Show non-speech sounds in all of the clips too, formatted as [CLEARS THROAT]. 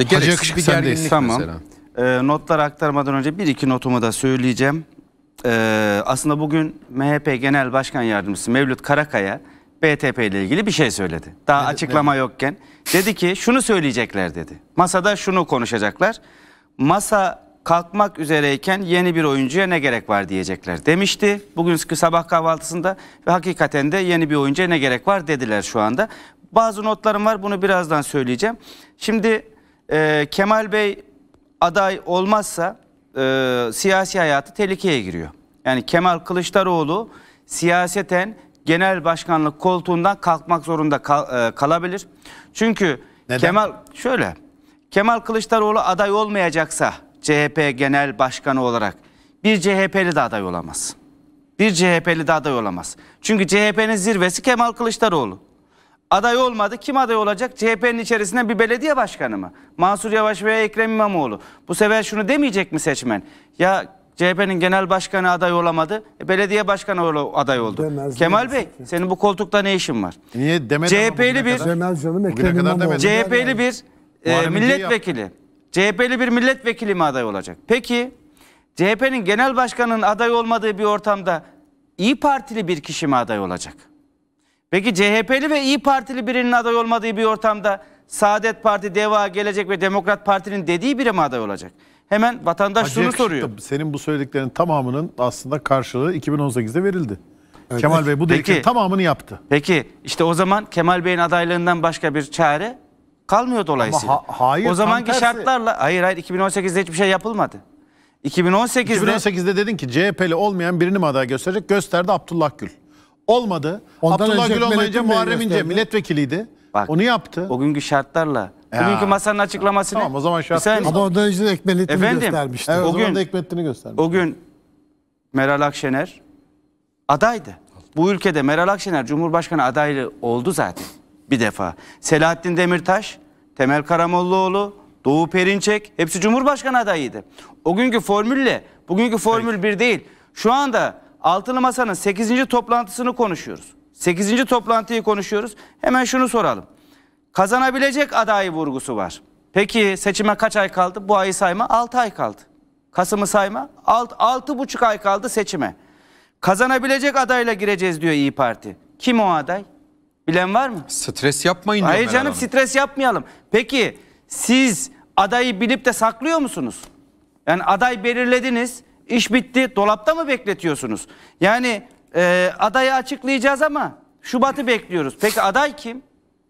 İşte gereksiz bir gerginlik tamam. E, notlar aktarmadan önce bir iki notumu da söyleyeceğim. E, aslında bugün MHP Genel Başkan Yardımcısı Mevlüt Karakaya BTP ile ilgili bir şey söyledi. Daha açıklama yokken. Dedi ki şunu söyleyecekler dedi. Masada şunu konuşacaklar. Masa kalkmak üzereyken yeni bir oyuncuya ne gerek var diyecekler demişti. Bugünkü sabah kahvaltısında ve hakikaten de yeni bir oyuncuya ne gerek var dediler şu anda. Bazı notlarım var bunu birazdan söyleyeceğim. Şimdi e, Kemal Bey aday olmazsa e, siyasi hayatı tehlikeye giriyor. Yani Kemal Kılıçdaroğlu siyaseten genel başkanlık koltuğundan kalkmak zorunda kal, e, kalabilir. Çünkü Neden? Kemal şöyle Kemal Kılıçdaroğlu aday olmayacaksa CHP genel başkanı olarak bir CHP'li de aday olamaz. Bir CHP'li de aday olamaz. Çünkü CHP'nin zirvesi Kemal Kılıçdaroğlu aday olmadı. Kim aday olacak? CHP'nin içerisinde bir belediye başkanı mı? Mansur Yavaş veya Ekrem İmamoğlu. Bu sefer şunu demeyecek mi seçmen? Ya CHP'nin genel başkanı aday olamadı. E, belediye başkanı aday oldu. Demez, Kemal demez. Bey senin bu koltukta ne işin var? Niye demedin? CHP'li bir canım CHP'li bir e, milletvekili. CHP'li bir milletvekili mi aday olacak? Peki CHP'nin genel başkanının aday olmadığı bir ortamda İyi Partili bir kişi mi aday olacak? Peki CHP'li ve İyi Partili birinin aday olmadığı bir ortamda Saadet Parti, DEVA, Gelecek ve Demokrat Parti'nin dediği biri mi aday olacak? Hemen vatandaş Acı şunu yakışıklı. soruyor. Senin bu söylediklerin tamamının aslında karşılığı 2018'de verildi. Evet. Kemal Bey bu dediklerin tamamını yaptı. Peki işte o zaman Kemal Bey'in adaylığından başka bir çare kalmıyor dolayısıyla. Ama ha, hayır. O zamanki tersi... şartlarla hayır hayır 2018'de hiçbir şey yapılmadı. 2018'de 2018'de dedin ki CHP'li olmayan birini mi aday gösterecek? Gösterdi Abdullah Gül. Olmadı. Ondan Abdullah Gül olmayınca Muharrem İnce milletvekiliydi. Bak, Onu yaptı. O şartlarla. Ya. Bugünkü masanın açıklamasını. Tamam o zaman şart sen, Ama ondan önce de Ekmelettin'i Efendim, göstermişti. Evet, o, o gün, da Ekmelettin'i göstermişti. O gün Meral Akşener adaydı. Bu ülkede Meral Akşener Cumhurbaşkanı adayı oldu zaten bir defa. Selahattin Demirtaş, Temel Karamollaoğlu, Doğu Perinçek hepsi Cumhurbaşkanı adayıydı. O günkü formülle bugünkü formül evet. bir değil. Şu anda Altılı Masa'nın 8. toplantısını konuşuyoruz. 8. toplantıyı konuşuyoruz. Hemen şunu soralım. Kazanabilecek adayı vurgusu var. Peki seçime kaç ay kaldı? Bu ayı sayma 6 ay kaldı. Kasım'ı sayma 6 alt, buçuk ay kaldı seçime. Kazanabilecek adayla gireceğiz diyor İyi Parti. Kim o aday? Bilen var mı? Stres yapmayın. Hayır canım Hanım. stres yapmayalım. Peki siz adayı bilip de saklıyor musunuz? Yani aday belirlediniz. İş bitti dolapta mı bekletiyorsunuz? Yani e, adayı açıklayacağız ama Şubat'ı bekliyoruz. Peki aday kim?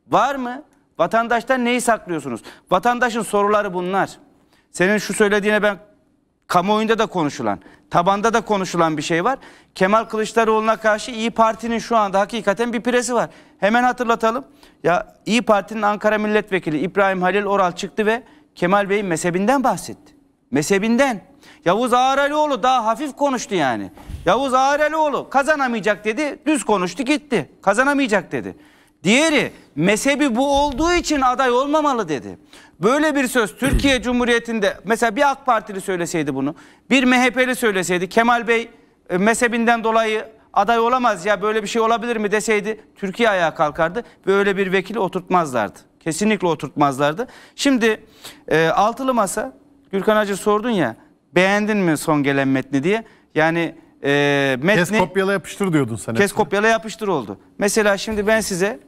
Var mı? Vatandaştan neyi saklıyorsunuz? Vatandaşın soruları bunlar. Senin şu söylediğine ben kamuoyunda da konuşulan, tabanda da konuşulan bir şey var. Kemal Kılıçdaroğlu'na karşı İyi Parti'nin şu anda hakikaten bir piresi var. Hemen hatırlatalım. Ya İyi Parti'nin Ankara Milletvekili İbrahim Halil Oral çıktı ve Kemal Bey'in mezhebinden bahsetti. Mezhebinden. Yavuz Ağaralioğlu daha hafif konuştu yani. Yavuz Ağaralioğlu kazanamayacak dedi. Düz konuştu gitti. Kazanamayacak dedi. Diğeri mezhebi bu olduğu için aday olmamalı dedi. Böyle bir söz Türkiye [CLEARS THROAT] Cumhuriyeti'nde mesela bir AK Partili söyleseydi bunu, bir MHP'li söyleseydi Kemal Bey e, mezhebinden dolayı aday olamaz ya böyle bir şey olabilir mi deseydi Türkiye ayağa kalkardı. Böyle bir vekili oturtmazlardı. Kesinlikle oturtmazlardı. Şimdi e, altılı masa Gürkan Hacı sordun ya beğendin mi son gelen metni diye. Yani e, metni... Kes kopyala yapıştır diyordun sen. Kes kopyala yapıştır oldu. Mesela şimdi ben size...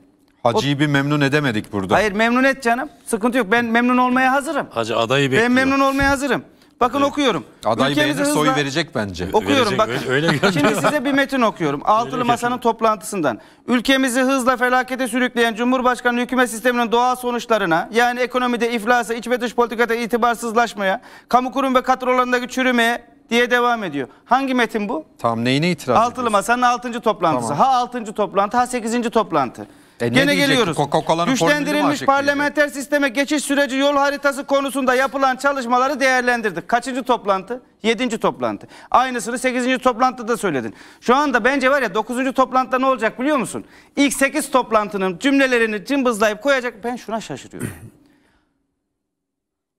Hacı'yı bir memnun edemedik burada. Hayır memnun et canım. Sıkıntı yok. Ben memnun olmaya hazırım. Hacı adayı bekliyor. Ben memnun olmaya hazırım. Bakın okuyorum. Aday Ülkemizi beğenir hızla- soy verecek bence. Okuyorum Verecek, bak. öyle- öyle Şimdi size bir metin okuyorum. Altılı Masa'nın toplantısından. Ülkemizi hızla felakete sürükleyen Cumhurbaşkanı hükümet sisteminin doğal sonuçlarına, yani ekonomide iflasa, iç ve dış politikada itibarsızlaşmaya, kamu kurum ve kadrolarındaki çürümeye diye devam ediyor. Hangi metin bu? Tam neyine itiraz Altılı ediyorsun? Masa'nın altıncı toplantısı. Ha altıncı toplantı ha sekizinci toplantı. E Gene geliyoruz. coca Güçlendirilmiş parlamenter sisteme geçiş süreci yol haritası konusunda yapılan çalışmaları değerlendirdik. Kaçıncı toplantı? Yedinci toplantı. Aynısını sekizinci toplantıda söyledin. Şu anda bence var ya dokuzuncu toplantıda ne olacak biliyor musun? İlk sekiz toplantının cümlelerini cımbızlayıp koyacak. Ben şuna şaşırıyorum. [CLEARS THROAT]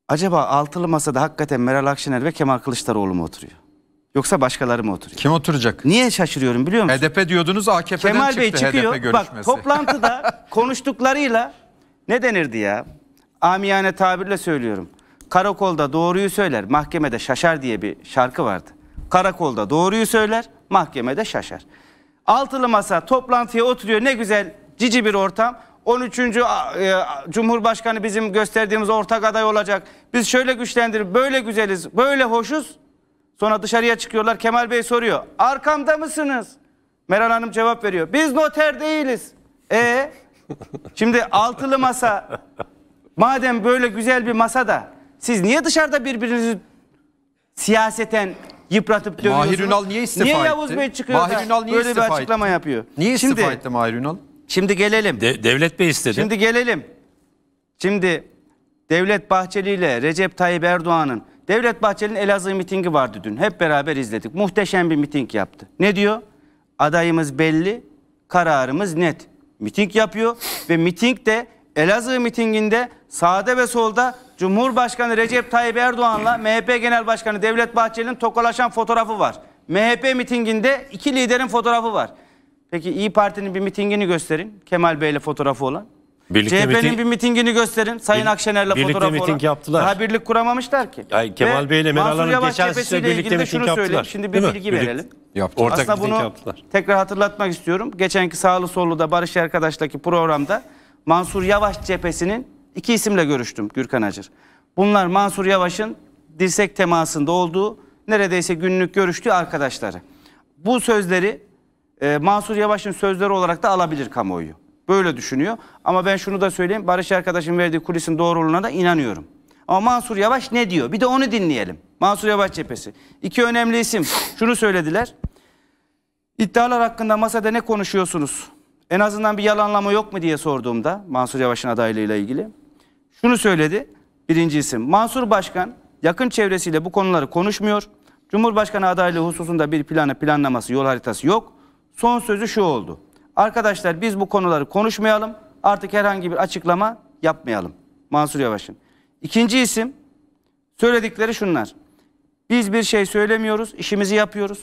Acaba altılı masada hakikaten Meral Akşener ve Kemal Kılıçdaroğlu mu oturuyor? Yoksa başkaları mı oturuyor? Kim oturacak? Niye şaşırıyorum biliyor musun? HDP diyordunuz AKP'den Kemal çıktı Bey çıkıyor. HDP görüşmesi. Bak toplantıda [LAUGHS] konuştuklarıyla ne denirdi ya? Amiyane tabirle söylüyorum. Karakolda doğruyu söyler, mahkemede şaşar diye bir şarkı vardı. Karakolda doğruyu söyler, mahkemede şaşar. Altılı masa toplantıya oturuyor ne güzel cici bir ortam. 13. E, Cumhurbaşkanı bizim gösterdiğimiz ortak aday olacak. Biz şöyle güçlendirip böyle güzeliz, böyle hoşuz. Sonra dışarıya çıkıyorlar. Kemal Bey soruyor. Arkamda mısınız? Meral Hanım cevap veriyor. Biz noter değiliz. E şimdi altılı masa madem böyle güzel bir masada siz niye dışarıda birbirinizi siyaseten yıpratıp dövüyorsunuz? Mahir Ünal niye istifa Niye Yavuz etti? Bey çıkıyor Mahir da Ünal niye böyle bir istifa açıklama etti? yapıyor? Niye istifa şimdi, etti Mahir Ünal? Şimdi gelelim. De, devlet Bey istedi. Şimdi gelelim. Şimdi Devlet Bahçeli ile Recep Tayyip Erdoğan'ın Devlet Bahçeli'nin Elazığ mitingi vardı dün. Hep beraber izledik. Muhteşem bir miting yaptı. Ne diyor? Adayımız belli, kararımız net. Miting yapıyor ve miting de Elazığ mitinginde sağda ve solda Cumhurbaşkanı Recep Tayyip Erdoğan'la MHP Genel Başkanı Devlet Bahçeli'nin tokalaşan fotoğrafı var. MHP mitinginde iki liderin fotoğrafı var. Peki İyi Parti'nin bir mitingini gösterin. Kemal Bey'le fotoğrafı olan. Birlikte CHP'nin miting- bir mitingini gösterin. Sayın Bir- Akşener'le birlikte fotoğraf miting yaptılar. Daha birlik kuramamışlar ki. Ay, Kemal ile Meral Mansur Hanım Yavaş geçen cephesiyle birlikte miting şunu yaptılar. söyleyeyim. Şimdi bir Değil bilgi Birlikte- verelim. Yaptı. Ortak Aslında miting bunu yaptılar. tekrar hatırlatmak istiyorum. Geçenki sağlı sollu da Barış Arkadaş'taki programda Mansur Yavaş cephesinin iki isimle görüştüm Gürkan Acır. Bunlar Mansur Yavaş'ın dirsek temasında olduğu neredeyse günlük görüştüğü arkadaşları. Bu sözleri e, Mansur Yavaş'ın sözleri olarak da alabilir kamuoyu. Böyle düşünüyor. Ama ben şunu da söyleyeyim. Barış arkadaşım verdiği kulisin doğruluğuna da inanıyorum. Ama Mansur Yavaş ne diyor? Bir de onu dinleyelim. Mansur Yavaş cephesi. İki önemli isim. Şunu söylediler. İddialar hakkında masada ne konuşuyorsunuz? En azından bir yalanlama yok mu diye sorduğumda Mansur Yavaş'ın adaylığıyla ilgili. Şunu söyledi birinci isim. Mansur Başkan yakın çevresiyle bu konuları konuşmuyor. Cumhurbaşkanı adaylığı hususunda bir planı planlaması yol haritası yok. Son sözü şu oldu. Arkadaşlar biz bu konuları konuşmayalım. Artık herhangi bir açıklama yapmayalım. Mansur Yavaş'ın. İkinci isim söyledikleri şunlar. Biz bir şey söylemiyoruz, işimizi yapıyoruz.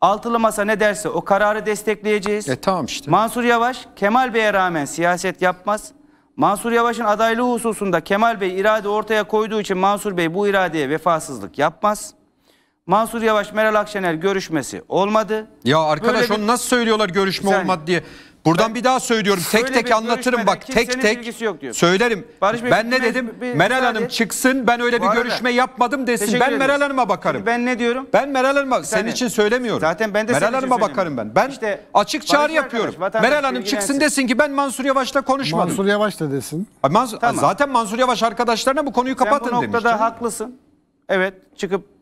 Altılı masa ne derse o kararı destekleyeceğiz. E tamam işte. Mansur Yavaş Kemal Bey'e rağmen siyaset yapmaz. Mansur Yavaş'ın adaylığı hususunda Kemal Bey irade ortaya koyduğu için Mansur Bey bu iradeye vefasızlık yapmaz. Mansur Yavaş Meral Akşener görüşmesi olmadı. Ya arkadaş bir... onu nasıl söylüyorlar görüşme Sen... olmadı diye. Buradan ben, bir daha söylüyorum. Tek tek anlatırım bak. Tek tek yok söylerim. Barış ben ne dedim? Bir, Meral Hanım çıksın. Ben öyle bir görüşme yapmadım desin. Ben Meral Hanım'a bakarım. ben ne diyorum? Ben Meral Hanım'a senin için söylemiyorum. Zaten ben de Meral Hanım'a bakarım ben. Ben işte, açık çağrı arkadaş, yapıyorum. Meral Hanım çıksın desin ki ben Mansur Yavaş'la konuşmadım. Mansur Yavaş da desin. Mansur, tamam. Zaten Mansur Yavaş arkadaşlarına bu konuyu kapatın demiş. Sen bu noktada haklısın. Evet çıkıp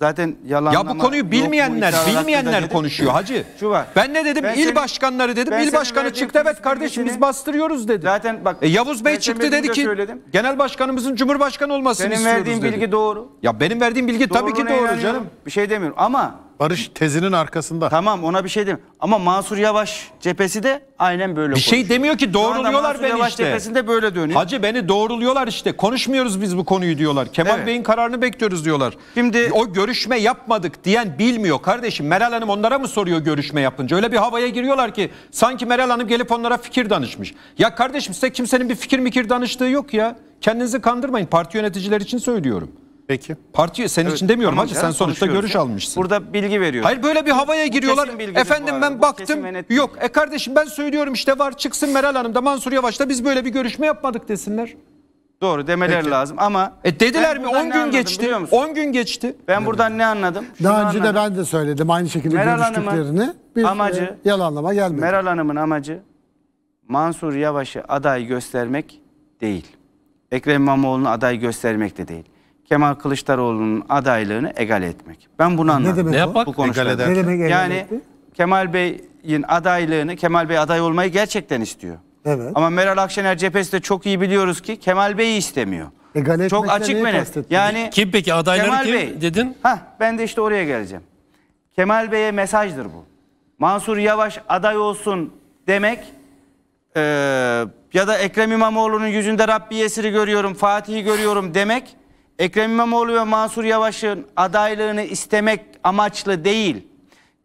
zaten yalan. Ya bu konuyu bilmeyenler, yok, bilmeyenler konuşuyor hacı. [LAUGHS] Şu var. Ben ne dedim? Ben il senin, başkanları dedim. İl başkanı çıktı evet kardeşim biz bastırıyoruz dedi. Zaten bak... E, Yavuz Bey çıktı dedi ki söyledim. genel başkanımızın cumhurbaşkanı olmasını senin istiyoruz dedi. Senin verdiğin bilgi doğru. Ya benim verdiğim bilgi Doğruna tabii ki doğru canım. Bir şey demiyorum ama Barış tezinin arkasında. Tamam ona bir şey demiyorum. Ama Mansur Yavaş cephesi de aynen böyle Bir şey demiyor ki doğruluyorlar beni Yavaş işte. cephesinde böyle dönüyor. Hacı beni doğruluyorlar işte. Konuşmuyoruz biz bu konuyu diyorlar. Kemal Evet. Bey'in kararını bekliyoruz diyorlar. Şimdi- o görüşme yapmadık diyen bilmiyor kardeşim. Meral Hanım onlara mı soruyor görüşme yapınca? Öyle bir havaya giriyorlar ki sanki Meral Hanım gelip onlara fikir danışmış. Ya kardeşim size kimsenin bir fikir mikir danıştığı yok ya. Kendinizi kandırmayın. Parti yöneticileri için söylüyorum. Peki. Parti sen evet, için demiyorum tamam hacı sen sonuçta görüş almışsın. Burada bilgi veriyor. Hayır böyle bir havaya giriyorlar. Efendim ben baktım yok e kardeşim ben söylüyorum işte var çıksın Meral Hanım da Mansur Yavaş da biz böyle bir görüşme yapmadık desinler. Doğru demeleri Peki. lazım ama e dediler mi 10 gün geçti. 10 gün geçti. Ben evet. buradan ne anladım? Şunu Daha önce anladım. de ben de söyledim aynı şekilde Meral görüştüklerini. Bir amacı e, yalanlama gelmedi. Meral Hanım'ın amacı Mansur Yavaş'ı aday göstermek değil. Ekrem İmamoğlu'nu aday göstermek de değil. Kemal Kılıçdaroğlu'nun adaylığını egal etmek. Ben bunu anladım. Ne demek ne yapmak? Bu egal Ne demek egal yani etti? Kemal Bey'in adaylığını, Kemal Bey aday olmayı gerçekten istiyor. Evet. Ama Meral Akşener cephesi de çok iyi biliyoruz ki Kemal Bey'i istemiyor. Egal çok açık ve Yani kim peki adayları Kemal kim Bey, dedin? Ha ben de işte oraya geleceğim. Kemal Bey'e mesajdır bu. Mansur Yavaş aday olsun demek e, ya da Ekrem İmamoğlu'nun yüzünde Rabbi esiri görüyorum, Fatih'i görüyorum demek Ekrem İmamoğlu ve Mansur Yavaş'ın adaylığını istemek amaçlı değil.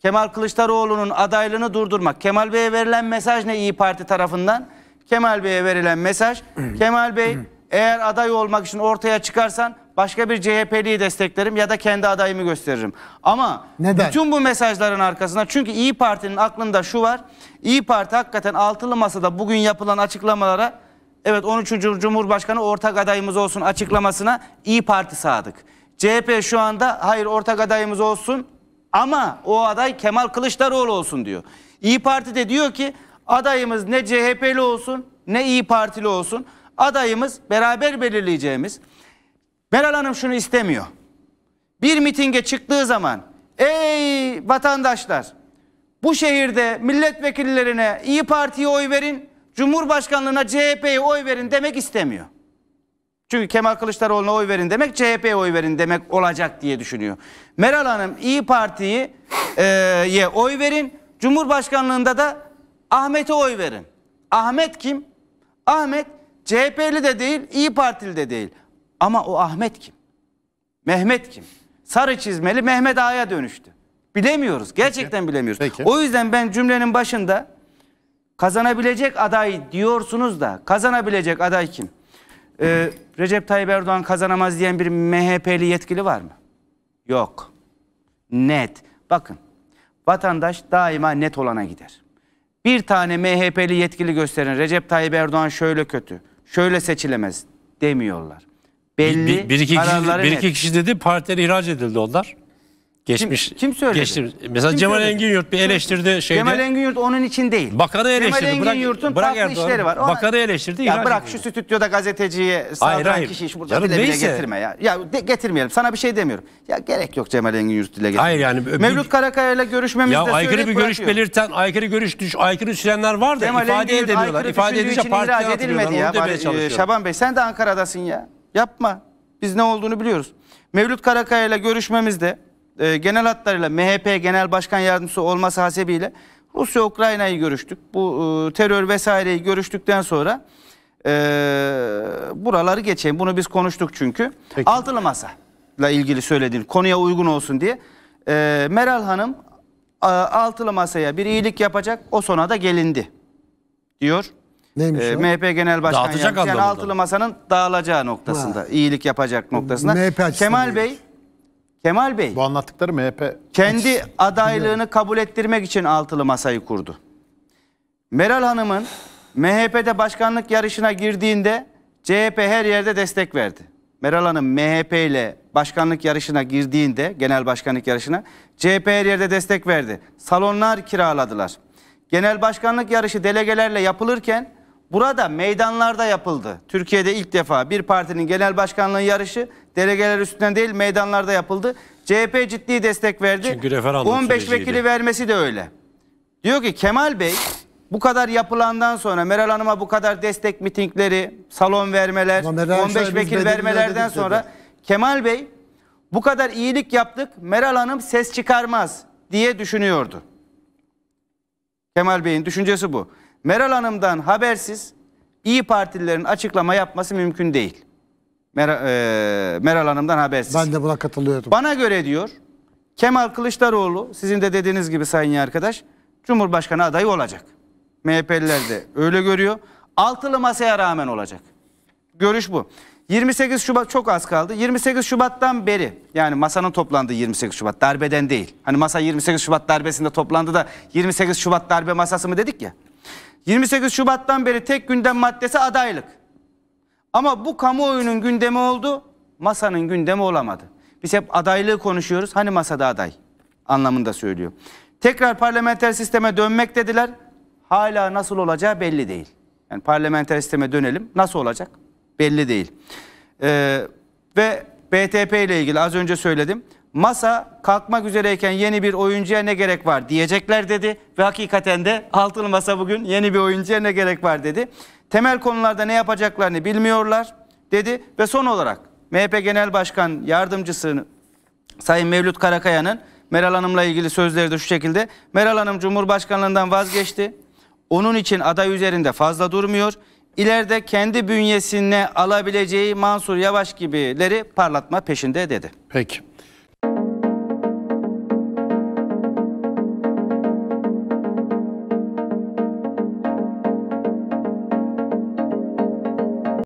Kemal Kılıçdaroğlu'nun adaylığını durdurmak. Kemal Bey'e verilen mesaj ne İyi Parti tarafından? Kemal Bey'e verilen mesaj. [CLEARS THROAT] Kemal Bey eğer aday olmak için ortaya çıkarsan başka bir CHP'liyi desteklerim ya da kendi adayımı gösteririm. Ama Neden? bütün bu mesajların arkasında çünkü İyi Parti'nin aklında şu var. İyi Parti hakikaten altılı masada bugün yapılan açıklamalara Evet 13. Cumhurbaşkanı ortak adayımız olsun açıklamasına İyi Parti sadık. CHP şu anda hayır ortak adayımız olsun ama o aday Kemal Kılıçdaroğlu olsun diyor. İyi Parti de diyor ki adayımız ne CHP'li olsun ne İyi Partili olsun. Adayımız beraber belirleyeceğimiz. Meral Hanım şunu istemiyor. Bir mitinge çıktığı zaman ey vatandaşlar bu şehirde milletvekillerine İyi Parti'ye oy verin Cumhurbaşkanlığına CHP'ye oy verin demek istemiyor. Çünkü Kemal Kılıçdaroğlu'na oy verin demek CHP'ye oy verin demek olacak diye düşünüyor. Meral Hanım İyi Parti'ye e, oy verin. Cumhurbaşkanlığında da Ahmet'e oy verin. Ahmet kim? Ahmet CHP'li de değil, İyi Partili de değil. Ama o Ahmet kim? Mehmet kim? Sarı çizmeli Mehmet Ağa'ya dönüştü. Bilemiyoruz. Gerçekten Peki. bilemiyoruz. Peki. O yüzden ben cümlenin başında Kazanabilecek aday diyorsunuz da kazanabilecek aday kim? Ee, Recep Tayyip Erdoğan kazanamaz diyen bir MHP'li yetkili var mı? Yok. Net. Bakın vatandaş daima net olana gider. Bir tane MHP'li yetkili gösterin. Recep Tayyip Erdoğan şöyle kötü, şöyle seçilemez demiyorlar. Belli bir, bir, iki, kişi, bir iki kişi dedi partiler ihraç edildi onlar. Geçmiş. Kim, kim söyledi? Geçti. Mesela kim Cemal Engin Yurt bir eleştirdi şeyde. Cemal Yurt onun için değil. Bakanı eleştirdi. Cemal Enginyurt'un bırak, farklı işleri var. Ona, bakanı eleştirdi. Ya bırak şu stüdyoda gazeteciye saldıran kişi hiç burada Canım, bile, getirme ya. Ya de, getirmeyelim. Sana bir şey demiyorum. Ya gerek yok Cemal Enginyurt dile getirme. Hayır yani. E, Mevlüt Karakaya ile görüşmemizde Ya aykırı bir görüş bırakıyor. belirten, aykırı görüş düş, aykırı sürenler var da Cemal ifade Enginyurt, edemiyorlar. İfade edince partiye edilmedi ya. Bari, e, Şaban Bey sen de Ankara'dasın ya. Yapma. Biz ne olduğunu biliyoruz. Mevlüt Karakaya ile görüşmemizde e, genel hatlarıyla MHP Genel Başkan Yardımcısı olması hasebiyle Rusya-Ukrayna'yı görüştük. Bu e, terör vesaireyi görüştükten sonra e, buraları geçeyim. Bunu biz konuştuk çünkü. Peki. Altılı Masa ile ilgili söylediğin konuya uygun olsun diye. E, Meral Hanım e, Altılı Masa'ya bir iyilik yapacak o sona da gelindi diyor. Neymiş e, MHP Genel Başkan Dağıtacak Yardımcısı. Yani Altılı Masa'nın dağılacağı noktasında, ha. iyilik yapacak noktasında. Kemal Bey Kemal Bey Bu anlattıkları MHP kendi adaylığını kabul ettirmek için altılı masayı kurdu. Meral Hanım'ın MHP'de başkanlık yarışına girdiğinde CHP her yerde destek verdi. Meral Hanım MHP ile başkanlık yarışına girdiğinde, genel başkanlık yarışına CHP her yerde destek verdi. Salonlar kiraladılar. Genel başkanlık yarışı delegelerle yapılırken burada meydanlarda yapıldı. Türkiye'de ilk defa bir partinin genel başkanlığı yarışı delegeler üstünden değil meydanlarda yapıldı. CHP ciddi destek verdi. Çünkü referandum 15 süreciydi. vekili vermesi de öyle. Diyor ki Kemal Bey bu kadar yapılandan sonra Meral Hanım'a bu kadar destek mitingleri, salon vermeler, 15 Şahin vekil vermelerden Bedir'de sonra Kemal Bey bu kadar iyilik yaptık Meral Hanım ses çıkarmaz diye düşünüyordu. Kemal Bey'in düşüncesi bu. Meral Hanım'dan habersiz İyi Partililerin açıklama yapması mümkün değil. Mer e, Meral Hanım'dan habersiz. Ben de buna katılıyordum. Bana göre diyor Kemal Kılıçdaroğlu sizin de dediğiniz gibi sayın arkadaş Cumhurbaşkanı adayı olacak. MHP'liler de öyle görüyor. Altılı masaya rağmen olacak. Görüş bu. 28 Şubat çok az kaldı. 28 Şubat'tan beri yani masanın toplandığı 28 Şubat darbeden değil. Hani masa 28 Şubat darbesinde toplandı da 28 Şubat darbe masası mı dedik ya. 28 Şubat'tan beri tek gündem maddesi adaylık. Ama bu kamuoyunun gündemi oldu, masanın gündemi olamadı. Biz hep adaylığı konuşuyoruz. Hani masada aday anlamında söylüyor. Tekrar parlamenter sisteme dönmek dediler. Hala nasıl olacağı belli değil. Yani parlamenter sisteme dönelim. Nasıl olacak? Belli değil. Ee, ve BTP ile ilgili az önce söyledim. Masa kalkmak üzereyken yeni bir oyuncuya ne gerek var diyecekler dedi. Ve hakikaten de altılı masa bugün yeni bir oyuncuya ne gerek var dedi. Temel konularda ne yapacaklarını bilmiyorlar dedi ve son olarak MHP Genel Başkan Yardımcısı Sayın Mevlüt Karakaya'nın Meral Hanım'la ilgili sözleri de şu şekilde. Meral Hanım Cumhurbaşkanlığından vazgeçti. Onun için aday üzerinde fazla durmuyor. İleride kendi bünyesine alabileceği Mansur Yavaş gibileri parlatma peşinde dedi. Peki.